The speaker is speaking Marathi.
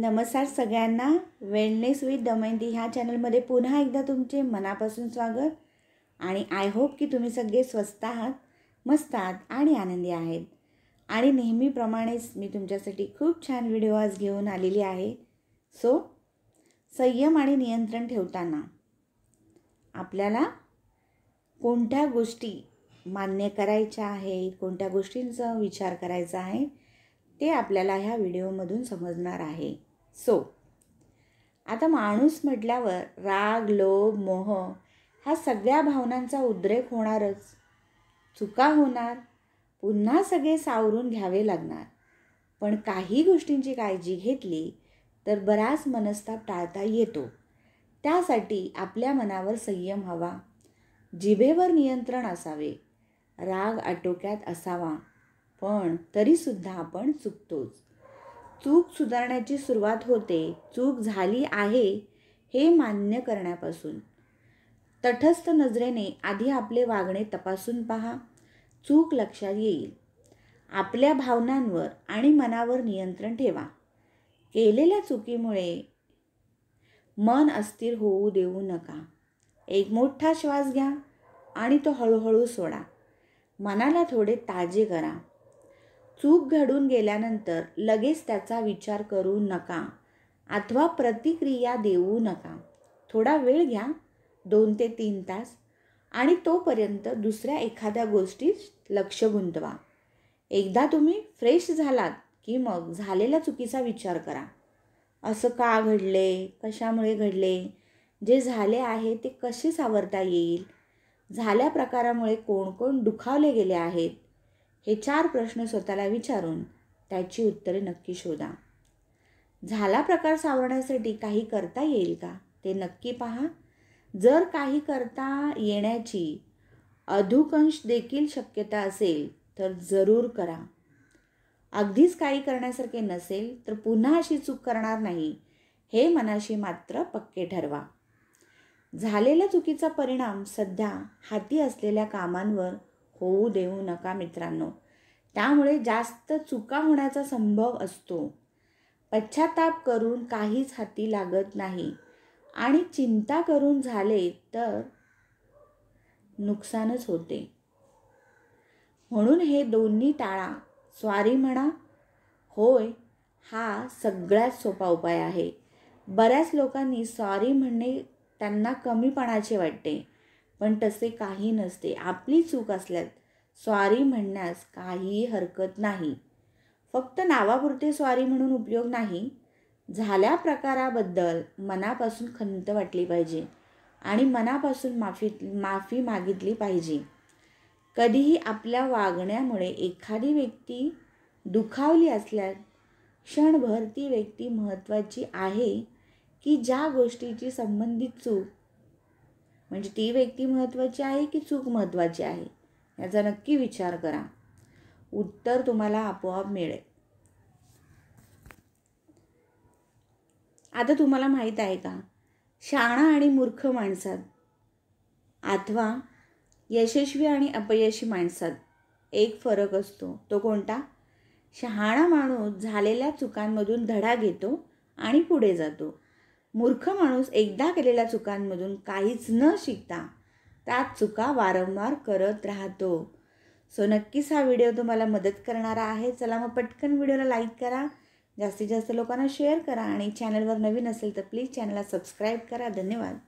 नमस्कार सगळ्यांना वेलनेस विथ दमयंती ह्या चॅनलमध्ये पुन्हा एकदा तुमचे मनापासून स्वागत आणि आय होप की तुम्ही सगळे स्वस्त आहात मस्त आहात आणि आनंदी आहेत आणि नेहमीप्रमाणेच मी तुमच्यासाठी खूप छान व्हिडिओ आज घेऊन आलेली आहे सो संयम आणि नियंत्रण ठेवताना आपल्याला कोणत्या गोष्टी मान्य करायच्या आहे कोणत्या गोष्टींचा विचार करायचा आहे ते आपल्याला ह्या व्हिडिओमधून समजणार आहे सो आता माणूस म्हटल्यावर राग लोभ मोह हा सगळ्या भावनांचा उद्रेक होणारच चुका होणार पुन्हा सगळे सावरून घ्यावे लागणार पण काही गोष्टींची काळजी घेतली तर बराच मनस्ताप टाळता येतो त्यासाठी आपल्या मनावर संयम हवा जिभेवर नियंत्रण असावे राग आटोक्यात असावा पण तरीसुद्धा आपण चुकतोच चूक सुधारण्याची सुरुवात होते चूक झाली आहे हे मान्य करण्यापासून तटस्थ नजरेने आधी आपले वागणे तपासून पहा चूक लक्षात येईल आपल्या भावनांवर आणि मनावर नियंत्रण ठेवा केलेल्या चुकीमुळे मन अस्थिर होऊ देऊ नका एक मोठा श्वास घ्या आणि तो हळूहळू सोडा मनाला थोडे ताजे करा चूक घडून गेल्यानंतर लगेच त्याचा विचार करू नका अथवा प्रतिक्रिया देऊ नका थोडा वेळ घ्या दोन ते तीन तास आणि तोपर्यंत दुसऱ्या एखाद्या गोष्टीत लक्ष गुंतवा एकदा तुम्ही फ्रेश झालात की मग झालेल्या चुकीचा विचार करा असं का घडले कशामुळे घडले जे झाले आहे ते कसे सावरता येईल झाल्या प्रकारामुळे कोण कोण दुखावले गेले आहेत हे चार प्रश्न स्वतःला विचारून त्याची उत्तरे नक्की शोधा झाला प्रकार सावरण्यासाठी काही करता येईल का ते नक्की पहा जर काही करता येण्याची अधुकंश देखील शक्यता असेल तर जरूर करा अगदीच काही करण्यासारखे नसेल तर पुन्हा अशी चूक करणार नाही हे मनाशी मात्र पक्के ठरवा झालेल्या चुकीचा परिणाम सध्या हाती असलेल्या कामांवर होऊ देऊ नका मित्रांनो त्यामुळे जास्त चुका होण्याचा संभव असतो पश्चाताप करून काहीच हाती लागत नाही आणि चिंता करून झाले तर नुकसानच होते म्हणून हे दोन्ही टाळा स्वारी म्हणा होय हा सगळ्यात सोपा उपाय आहे बऱ्याच लोकांनी स्वारी म्हणणे त्यांना कमीपणाचे वाटते पण तसे काही नसते आपली चूक असल्यास स्वारी म्हणण्यास काही हरकत नाही फक्त नावापुरते स्वारी म्हणून उपयोग नाही झाल्या प्रकाराबद्दल मनापासून खंत वाटली पाहिजे आणि मनापासून माफी माफी मागितली पाहिजे कधीही आपल्या वागण्यामुळे एखादी व्यक्ती दुखावली असल्यास क्षणभर ती व्यक्ती महत्त्वाची आहे की ज्या गोष्टीची संबंधित चूक म्हणजे ती व्यक्ती महत्त्वाची आहे की चूक महत्त्वाची आहे याचा नक्की विचार करा उत्तर तुम्हाला आपोआप मिळेल आता तुम्हाला माहीत आहे का शहाणा आणि मूर्ख माणसात अथवा यशस्वी आणि अपयशी माणसात एक फरक असतो तो कोणता शहाणा माणूस झालेल्या चुकांमधून धडा घेतो आणि पुढे जातो मूर्ख माणूस एकदा केलेल्या चुकांमधून काहीच न शिकता त्यात चुका वारंवार करत राहतो सो नक्कीच हा व्हिडिओ तुम्हाला मदत करणारा आहे चला मग पटकन व्हिडिओला लाईक करा जास्तीत जास्त लोकांना शेअर करा आणि चॅनलवर नवीन असेल तर प्लीज चॅनलला सबस्क्राईब करा धन्यवाद